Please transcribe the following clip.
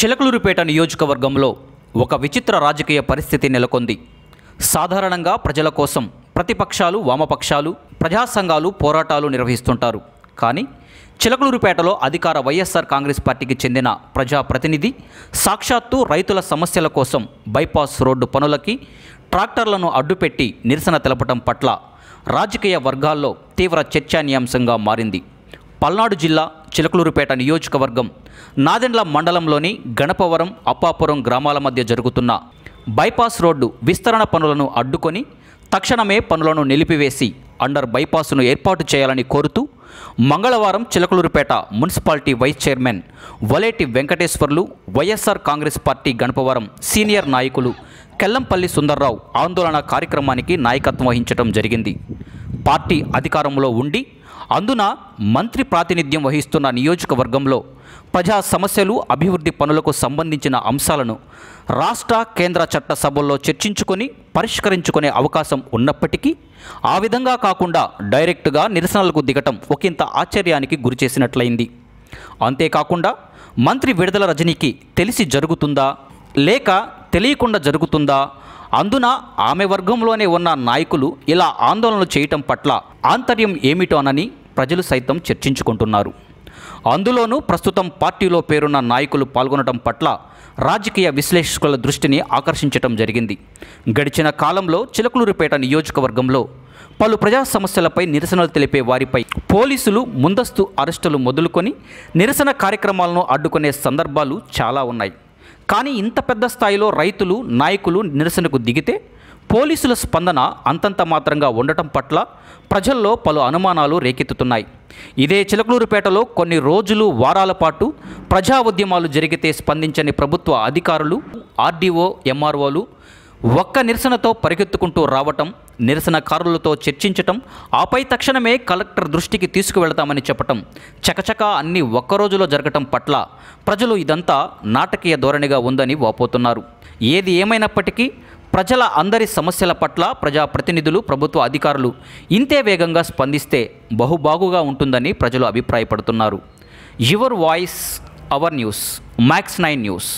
చిలకలూరుపేట నియోజకవర్గంలో ఒక విచిత్ర రాజకీయ పరిస్థితి నెలకొంది సాధారణంగా ప్రజల కోసం ప్రతిపక్షాలు వామపక్షాలు ప్రజా సంఘాలు పోరాటాలు నిర్వహిస్తుంటారు కానీ చిలకలూరుపేటలో అధికార వైఎస్ఆర్ కాంగ్రెస్ పార్టీకి చెందిన ప్రజాప్రతినిధి సాక్షాత్తు రైతుల సమస్యల కోసం బైపాస్ రోడ్డు పనులకి ట్రాక్టర్లను అడ్డుపెట్టి నిరసన తెలపటం పట్ల రాజకీయ వర్గాల్లో తీవ్ర చర్చానీయాంశంగా మారింది పల్నాడు జిల్లా చిలకలూరుపేట నియోజకవర్గం నాదెండ్ల మండలంలోని గణపవరం అప్పాపురం గ్రామాల మధ్య జరుగుతున్న బైపాస్ రోడ్డు విస్తరణ పనులను అడ్డుకొని తక్షణమే పనులను నిలిపివేసి అండర్ బైపాస్ను ఏర్పాటు చేయాలని కోరుతూ మంగళవారం Chilakaluripet municipality vice chairman Valeti Venkateswarlu YSR Congress party Ganapavaram senior నాయకులు కెల్లంపల్లి సుందర్రావు ఆందోళన కార్యక్రమానికి నాయకత్వం వహించడం జరిగింది పార్టీ అధికారంలో ఉండి అందున మంత్రి ప్రాతినిధ్యం వహిస్తున్న నియోజకవర్గంలో ప్రజా సమస్యలు అభివృద్ధి పనులకు సంబంధించిన అంశాలను రాష్ట్ర కేంద్ర చట్టసభల్లో చర్చించుకొని పరిష్కరించుకునే అవకాశం ఉన్నప్పటికీ ఆ విధంగా కాకుండా డైరెక్ట్గా నిరసనలకు దిగటం ఒకంత ఆశ్చర్యానికి గురిచేసినట్లయింది అంతేకాకుండా మంత్రి విడుదల రజనీకి తెలిసి జరుగుతుందా లేక తెలియకుండా జరుగుతుందా అందున ఆమె వర్గంలోనే ఉన్న నాయకులు ఇలా ఆందోళనలు చేయటం పట్ల ఆంతర్యం ఏమిటోనని ప్రజలు సైతం చర్చించుకుంటున్నారు అందులోనూ ప్రస్తుతం పార్టీలో పేరున్న నాయకులు పాల్గొనడం పట్ల రాజకీయ విశ్లేషకుల దృష్టిని ఆకర్షించటం జరిగింది గడిచిన కాలంలో చిలకలూరుపేట నియోజకవర్గంలో పలు ప్రజా సమస్యలపై నిరసనలు తెలిపే వారిపై పోలీసులు ముందస్తు అరెస్టులు మొదలుకొని నిరసన కార్యక్రమాలను అడ్డుకునే సందర్భాలు చాలా ఉన్నాయి కానీ ఇంత పెద్ద స్థాయిలో రైతులు నాయకులు నిరసనకు దిగితే పోలీసుల స్పందన అంతంత మాత్రంగా ఉండటం పట్ల ప్రజల్లో పలు అనుమానాలు రేకెత్తుతున్నాయి ఇదే చిలకలూరుపేటలో కొన్ని రోజులు వారాల పాటు ప్రజా ఉద్యమాలు జరిగితే స్పందించని ప్రభుత్వ అధికారులు ఆర్డీఓ ఎంఆర్ఓలు ఒక్క నిరసనతో పరిగెత్తుకుంటూ రావటం నిరసనకారులతో చర్చించటం ఆపై తక్షణమే కలెక్టర్ దృష్టికి తీసుకువెళతామని చెప్పటం చకచక అన్ని ఒక్కరోజులో జరగటం పట్ల ప్రజలు ఇదంతా నాటకీయ ధోరణిగా ఉందని వాపోతున్నారు ఏది ఏమైనప్పటికీ ప్రజల అందరి సమస్యల పట్ల ప్రజాప్రతినిధులు ప్రభుత్వ అధికారులు ఇంతే వేగంగా స్పందిస్తే బహుబాగుగా ఉంటుందని ప్రజలు అభిప్రాయపడుతున్నారు your voice our news max nine news